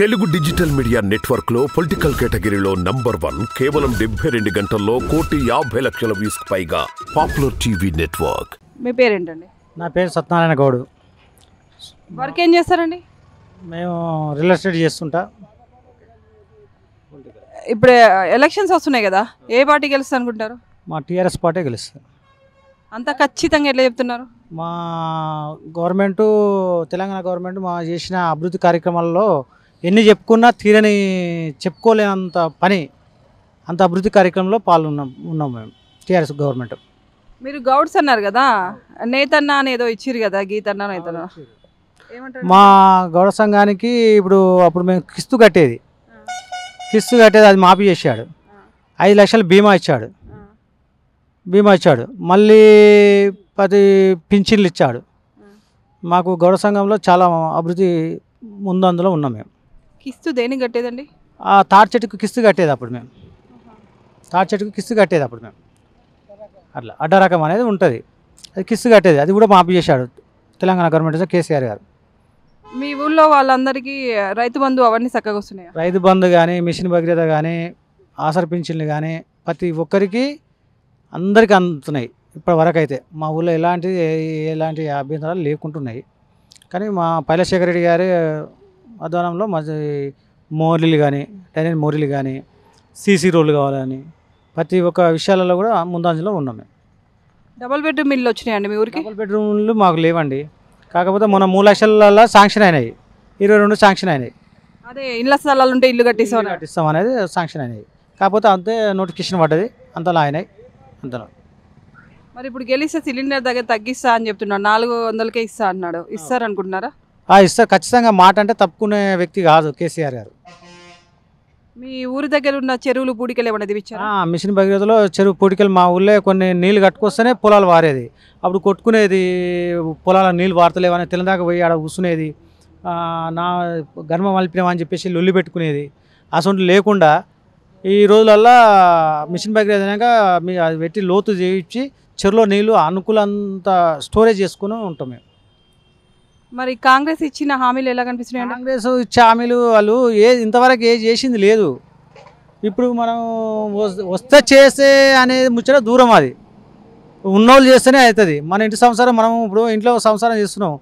Telugu digital media network లో political కేటగిరీలో number one కేవలం డెబ్బై రెండు గంటల్లో కోటి యాభై లక్షల వ్యూస్ పైగా పాపులర్ టీవీ నెట్వర్క్ మీ పేరు ఏంటండి నా పేరు సత్యనారాయణ గౌడు వర్క్ ఏం చేస్తారండి మేము రియల్ ఎస్టేట్ చేస్తుంటా ఇప్పుడు ఎలక్షన్స్ వస్తున్నాయి కదా ఏ పార్టీ గెలుస్తా అనుకుంటారు మా టీఆర్ఎస్ పార్టీ గెలుస్తుంది అంత ఖచ్చితంగా ఎట్లా చెప్తున్నారు మా గవర్నమెంటు తెలంగాణ గవర్నమెంట్ మా చేసిన అభివృద్ధి కార్యక్రమాల్లో ఎన్ని చెప్పుకున్నా తీరని చెప్పుకోలేనంత పని అంత అభివృద్ధి కార్యక్రమంలో పాల్గొన్నాం ఉన్నాం మేము టీఆర్ఎస్ గవర్నమెంట్ మీరు గౌడ్స్ అన్నారు కదా నేతన్న అనేదో ఇచ్చారు కదా గీతన్న నేతన్న మా గౌడ సంఘానికి ఇప్పుడు అప్పుడు మేము కిస్తు కట్టేది కిస్తు కట్టేది అది మాఫీ చేశాడు ఐదు లక్షలు బీమా ఇచ్చాడు బీమా ఇచ్చాడు మళ్ళీ పది పింఛన్లు ఇచ్చాడు మాకు గౌడ సంఘంలో చాలా అభివృద్ధి ముందందులో ఉన్నాం మేము కిస్తు దేనికి కట్టేదండి ఆ తాటి చెట్టుకు కిస్తు కట్టేది అప్పుడు మేము తాటి చెట్టుకు కిస్తు కట్టేది అప్పుడు మేము అట్లా అడ్డరకం అనేది ఉంటుంది అది కిస్తు కట్టేది అది కూడా మాఫీ చేశాడు తెలంగాణ గవర్నమెంట్ కేసీఆర్ గారు మీ ఊళ్ళో వాళ్ళందరికీ రైతు బంధు అవన్నీ చక్కగా వస్తున్నాయి రైతు బంధు కానీ మిషన్ భగీరథ కానీ ఆసర పింఛన్లు కానీ ప్రతి ఒక్కరికి అందరికీ అందుతున్నాయి ఇప్పటి వరకు అయితే మా ఊళ్ళో ఎలాంటి ఎలాంటి అభ్యంతరాలు లేకుంటున్నాయి కానీ మా పైలశేఖర రెడ్డి గారు ఆధ్వర్యంలో మంచి మోరీలు కానీ డైనమిక్ మోరీలు కానీ సీసీ రోడ్లు కావాలని ప్రతి ఒక్క విషయాలలో కూడా ముందంజలో ఉన్నాం డబల్ బెడ్రూమ్ ఇల్లు వచ్చినాయండి మీ ఊరికి డబల్ బెడ్రూమ్లు మాకు లేవండి కాకపోతే మన మూడు లక్షల శాంక్షన్ అయినాయి ఇరవై రెండు శాంక్షన్ అయినాయి అదే ఇళ్ళ స్థలాలు ఉంటే ఇల్లు కట్టిస్తాం కట్టిస్తాం అనేది శాంక్షన్ అయినాయి కాకపోతే అంతే నోటిఫికేషన్ పడ్డది అంతలా అయినాయి అంతలో మరి ఇప్పుడు గెలిస్తే సిలిండర్ దగ్గర తగ్గిస్తా అని చెప్తున్నాడు నాలుగు వందలకే ఇస్తా అన్నాడు ఇస్తారు అనుకుంటున్నారా ఇస్తారు ఖచ్చితంగా మాట అంటే తప్పుకునే వ్యక్తి కాదు కేసీఆర్ గారు మీ ఊరి దగ్గర ఉన్న చెరువులు పూడికలు ఏమన్నా మిషన్ భగీరథలో చెరువు పూడికలు మా ఊళ్ళో కొన్ని నీళ్ళు కట్టుకొస్తేనే పొలాలు వారేది అప్పుడు కొట్టుకునేది పొలాల నీళ్ళు వారతలేవని తెలందాక పోయి ఆడ కూసునేది నా గర్మ మలిపినామని చెప్పేసి లొల్లి పెట్టుకునేది అసలు లేకుండా ఈ రోజులల్లా మిషన్ భగీరథ మీ అది పెట్టి లోతు చేయించి చెరువులో నీళ్ళు అనుకూలంత స్టోరేజ్ చేసుకుని ఉంటాం మేము మరి కాంగ్రెస్ ఇచ్చిన హామీలు ఎలా కనిపిస్తున్నాయి కాంగ్రెస్ ఇచ్చే హామీలు వాళ్ళు ఏ ఇంతవరకు ఏ చేసింది లేదు ఇప్పుడు మనం వస్తే చేసే అనేది ముచ్చట దూరం అది ఉన్నోళ్ళు చేస్తేనే అవుతుంది మన ఇంటి సంసారం మనం ఇప్పుడు ఇంట్లో సంసారం చేస్తున్నాం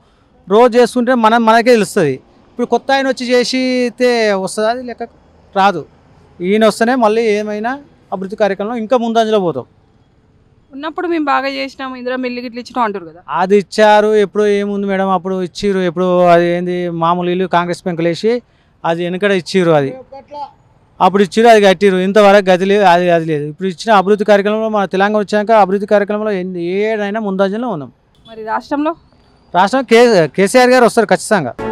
రోజు చేసుకుంటే మనం మనకే తెలుస్తుంది ఇప్పుడు కొత్త ఆయన వచ్చి చేసితే వస్తుంది అది లెక్క రాదు ఈయన వస్తేనే మళ్ళీ ఏమైనా అభివృద్ధి కార్యక్రమంలో ఇంకా ముందంజలో పోతాం ఉన్నప్పుడు మేము బాగా చేసినాము ఇందులో మిల్లు గిట్లు ఇచ్చినాం అంటారు కదా అది ఇచ్చారు ఎప్పుడు ఏముంది మేడం అప్పుడు ఇచ్చిర్రు ఎప్పుడు అది ఏంది మామూలు ఇల్లు కాంగ్రెస్ పెంకులు వేసి అది వెనకడ ఇచ్చిర్రు అది అప్పుడు ఇచ్చిరు అది కట్టిరు ఇంతవరకు గది లేదు అది గది లేదు ఇప్పుడు ఇచ్చిన అభివృద్ధి కార్యక్రమంలో మన తెలంగాణ వచ్చాక అభివృద్ధి కార్యక్రమంలో ఏడైనా ముందంజలో ఉన్నాం మరి రాష్ట్రంలో రాష్ట్రం కేసీఆర్ గారు వస్తారు ఖచ్చితంగా